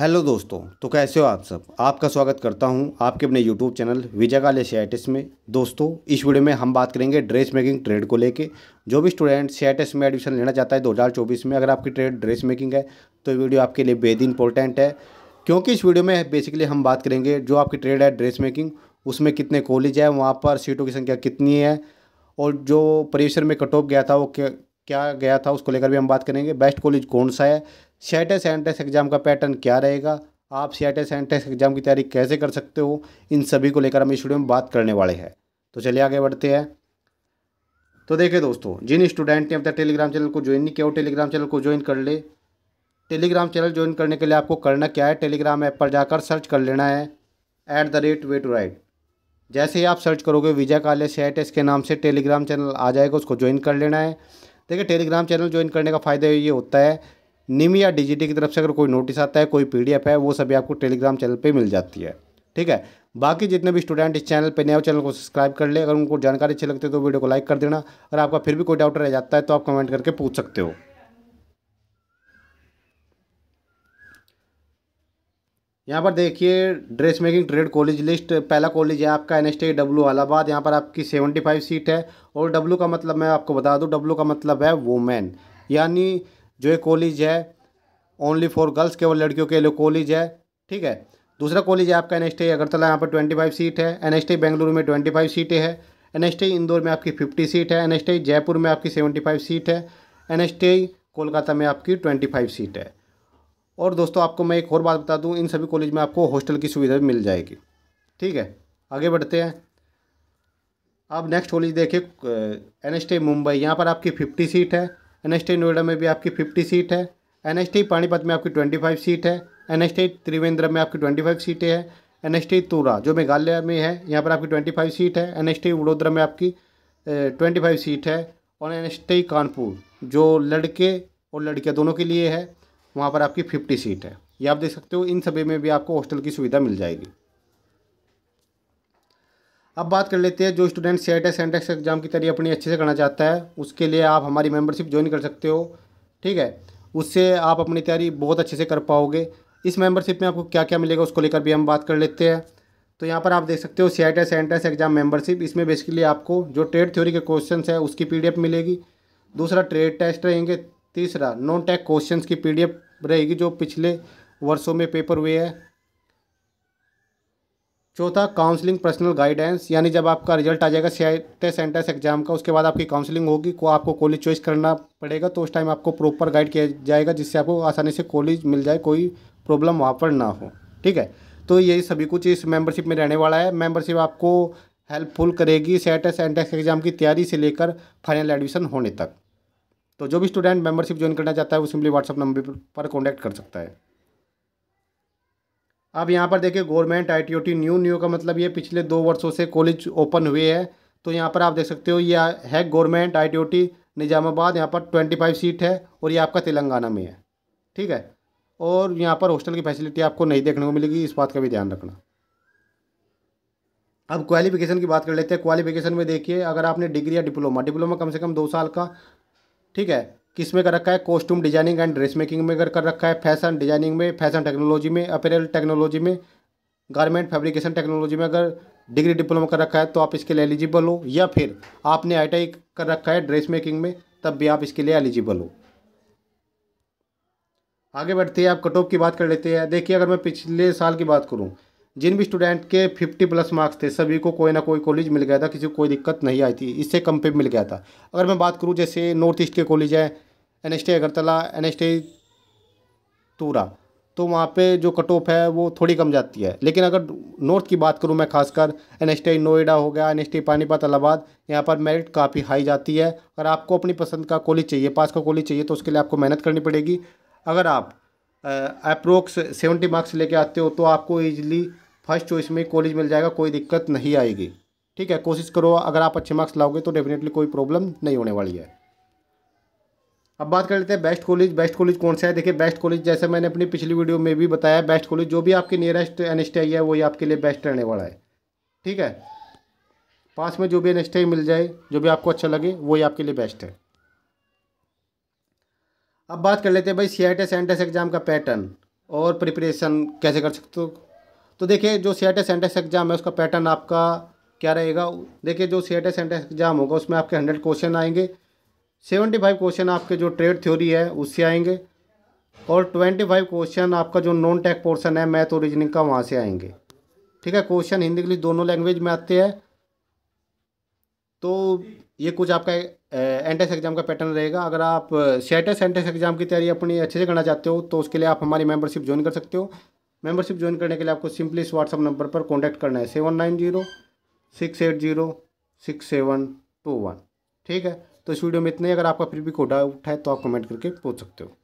hello दोस्तों तो कैसे हो आप सब आपका स्वागत करता हूं आपके अपने यूट्यूब चैनल विजय काले सीआईटिस में दोस्तों इस वीडियो में हम बात करेंगे ड्रेस मेकिंग ट्रेड को लेके जो भी स्टूडेंट सीआईटिस में एडमिशन लेना चाहता है 2024 में अगर आपकी ट्रेड ड्रेस मेकिंग है तो वीडियो आपके लिए बेहद इंपॉर्टेंट है क्योंकि इस वीडियो में बेसिकली हम बात करेंगे जो आपकी ट्रेड है ड्रेस मेकिंग उसमें कितने कॉलेज है वहाँ पर सीटों की संख्या कितनी है और जो परिसर में कट ऑफ गया था वो क्या गया था उसको लेकर भी हम बात करेंगे बेस्ट कॉलेज कौन सा है एस एंड टेस्ट एग्ज़ाम का पैटर्न क्या रहेगा आप सेटेस एंड टेस्ट एग्ज़ाम की तैयारी कैसे कर सकते हो इन सभी को लेकर हम इस में बात करने वाले हैं तो चलिए आगे बढ़ते हैं तो देखिए दोस्तों जिन स्टूडेंट ने अब तक टेलीग्राम चैनल को ज्वाइन नहीं किया हो टेलीग्राम चैनल को ज्वाइन कर ले टेलीग्राम चैनल ज्वाइन करने के लिए आपको करना क्या है टेलीग्राम ऐप पर जाकर सर्च कर लेना है at the rate way to write जैसे ही आप सर्च करोगे विजय काले सेट के नाम से टेलीग्राम चैनल आ जाएगा उसको ज्वाइन कर लेना है देखिए टेलीग्राम चैनल ज्वाइन करने का फ़ायदा ये होता है निम या डी की तरफ से अगर कोई नोटिस आता है कोई पी है वो सभी आपको टेलीग्राम चैनल पर मिल जाती है ठीक है बाकी जितने भी स्टूडेंट इस चैनल पर नए हो चैनल को सब्सक्राइब कर ले अगर उनको जानकारी अच्छी लगती है तो वीडियो को लाइक कर देना और आपका फिर भी कोई डाउट रह जाता है तो आप कमेंट करके पूछ सकते हो यहाँ पर देखिए dress making trade college list पहला कॉलेज है आपका N S T W Allahabad यहाँ पर आपकी सेवेंटी फाइव सीट है और डब्ल्यू का मतलब मैं आपको बता दूँ डब्ल्यू का मतलब है वोमेन यानी जो ये कॉलेज है ओनली फॉर गर्ल्स केवल लड़कियों के लिए कॉलेज है ठीक है दूसरा कॉलेज है आपका एन एस अगरतला यहाँ पर ट्वेंटी फाइव सीट है एन एस टी बेंगलुरु में ट्वेंटी फाइव सीटें है एन एस टी इंदौर में आपकी फिफ्टी सीट है एन एस जयपुर में आपकी सेवेंटी फाइव सीट है एन एस कोलकाता में आपकी ट्वेंटी फाइव सीट है और दोस्तों आपको मैं एक और बात बता दूँ इन सभी कॉलेज में आपको हॉस्टल की सुविधा भी मिल जाएगी ठीक है आगे बढ़ते हैं आप नेक्स्ट कॉलेज देखिए एन एस मुंबई यहाँ पर आपकी फिफ्टी सीट है एन एस नोएडा में भी आपकी फिफ्टी सीट है एन एस पानीपत में आपकी ट्वेंटी फाइव सीट है एन एस त्रिवेंद्रम में आपकी ट्वेंटी फाइव सीटें हैं एन एस तूरा जो मेघालय में है यहाँ पर आपकी ट्वेंटी फाइव सीट है एन एस वडोदरा में आपकी ट्वेंटी फाइव सीट है और एन एस कानपुर जो लड़के और लड़कियाँ दोनों के लिए है वहाँ पर आपकी फिफ्टी सीट है ये आप देख सकते हो इन सभी में भी आपको हॉस्टल की सुविधा मिल जाएगी अब बात कर लेते हैं जो स्टूडेंट सेट है सेंटेक्स एग्ज़ाम की तैयारी अपनी अच्छे से करना चाहता है उसके लिए आप हमारी मेंबरशिप ज्वाइन कर सकते हो ठीक है उससे आप अपनी तैयारी बहुत अच्छे से कर पाओगे इस मेंबरशिप में आपको क्या क्या मिलेगा उसको लेकर भी हम बात कर लेते हैं तो यहाँ पर आप देख सकते हो C I sentence exam membership इसमें बेसिकली आपको जो ट्रेड थ्योरी के क्वेश्चन है उसकी पी मिलेगी दूसरा ट्रेड टेस्ट रहेंगे तीसरा नॉन टेक क्वेश्चन की पी रहेगी जो पिछले वर्षों में पेपर हुए हैं चौथा काउंसलिंग पर्सनल गाइडेंस यानी जब आपका रिजल्ट आ जाएगा टेस्ट सेंटेंस एग्जाम का उसके बाद आपकी काउंसलिंग होगी को आपको कॉलेज चॉइस करना पड़ेगा तो उस टाइम आपको प्रॉपर गाइड किया जाएगा जिससे आपको आसानी से कॉलेज मिल जाए कोई प्रॉब्लम वहाँ पर ना हो ठीक है तो ये सभी कुछ इस मेंबरशिप में रहने वाला है मेंबरशिप आपको हेल्पफुल करेगी सेट सेंटेंस एग्जाम की तैयारी से लेकर फाइनल एडमिशन होने तक तो जो भी स्टूडेंट मेंबरशिप ज्वाइन करना चाहता है वो सिंपली व्हाट्सअप नंबर पर कॉन्टैक्ट कर सकता है अब यहाँ पर देखिए government I T new new का मतलब ये पिछले दो वर्षों से कॉलेज ओपन हुए हैं तो यहाँ पर आप देख सकते हो ये है गवर्नमेंट आई निज़ामाबाद यहाँ पर ट्वेंटी फाइव सीट है और ये आपका तेलंगाना में है ठीक है और यहाँ पर हॉस्टल की फैसिलिटी आपको नहीं देखने को मिलेगी इस बात का भी ध्यान रखना अब क्वालिफिकेशन की बात कर लेते हैं क्वालिफिकेशन में देखिए अगर आपने डिग्री या डिप्लोमा डिप्लोमा कम से कम दो साल का ठीक है किस में कर रखा है costume designing and dress making में कर रखा है फैशन डिजाइनिंग में फैशन टेक्नोलॉजी में अपेरल टेक्नोलॉजी में गारमेंट फैब्रिकेशन टेक्नोलॉजी में अगर डिग्री डिप्लोमा कर रखा है तो आप इसके लिए एलिजिबल हो या फिर आपने आई कर रखा है ड्रेस मेकिंग में तब भी आप इसके लिए एलिजिबल हो आगे बढ़ते हैं आप कट ऑफ की बात कर लेते हैं देखिए अगर मैं पिछले साल की बात करूँ जिन भी स्टूडेंट के 50 प्लस मार्क्स थे सभी को कोई ना कोई कॉलेज मिल गया था किसी को कोई दिक्कत नहीं आई थी इससे कम पे मिल गया था अगर मैं बात करूँ जैसे नॉर्थ ईस्ट के कॉलेज हैं N S Agartala N S Tura तो वहाँ पे जो कट ऑफ है वो थोड़ी कम जाती है लेकिन अगर नॉर्थ की बात करूँ मैं खासकर एन एस नोएडा हो गया N S T Panipat Allahabad यहाँ पर मेरिट काफ़ी हाई जाती है अगर आपको अपनी पसंद का कॉलेज चाहिए पास का कॉलेज चाहिए तो उसके लिए आपको मेहनत करनी पड़ेगी अगर आप अप्रोक्स सेवेंटी मार्क्स लेके आते हो तो आपको ईजिली फर्स्ट चॉइस में कॉलेज मिल जाएगा कोई दिक्कत नहीं आएगी ठीक है कोशिश करो अगर आप अच्छे मार्क्स लाओगे तो डेफिनेटली कोई प्रॉब्लम नहीं होने वाली है अब बात कर लेते हैं बेस्ट कॉलेज बेस्ट कॉलेज कौन सा है देखिए बेस्ट कॉलेज जैसे मैंने अपनी पिछली वीडियो में भी बताया बेस्ट कॉलेज जो भी आपके नियरेस्ट एन है वही आपके लिए बेस्ट रहने वाला है ठीक है पास में जो भी एन मिल जाए जो भी आपको अच्छा लगे वही आपके लिए बेस्ट है अब बात कर लेते हैं भाई सी आई टी एग्ज़ाम का पैटर्न और प्रिपरेशन कैसे कर सकते हो तो देखिए जो सी आई टी एग्ज़ाम है उसका पैटर्न आपका क्या रहेगा देखिए जो सी आई टी एग्ज़ाम होगा उसमें आपके हंड्रेड क्वेश्चन आएंगे सेवेंटी फाइव क्वेश्चन आपके जो ट्रेड थ्योरी है उससे आएंगे और ट्वेंटी फाइव क्वेश्चन आपका जो नॉन टेक पोर्सन है मैथ और रीजनिंग का वहाँ से आएंगे ठीक है क्वेश्चन हिंदी इंग्लिश दोनों लैंग्वेज में आते हैं तो ये कुछ आपका एंट्रेंस एग्जाम का पैटर्न रहेगा अगर आप सेटस एंट्रेंस एग्जाम की तैयारी अपनी अच्छे से करना चाहते हो तो उसके लिए आप हमारी मेंबरशिप ज्वाइन कर सकते हो मेंबरशिप ज्वाइन करने के लिए आपको सिंपली इस व्हाट्सअप नंबर पर कॉन्टैक्ट करना है seven nine zero six eight zero six seven two one ठीक है तो इस वीडियो में इतने अगर आपका फिर भी कोई डाउट है तो आप कमेंट करके पूछ सकते हो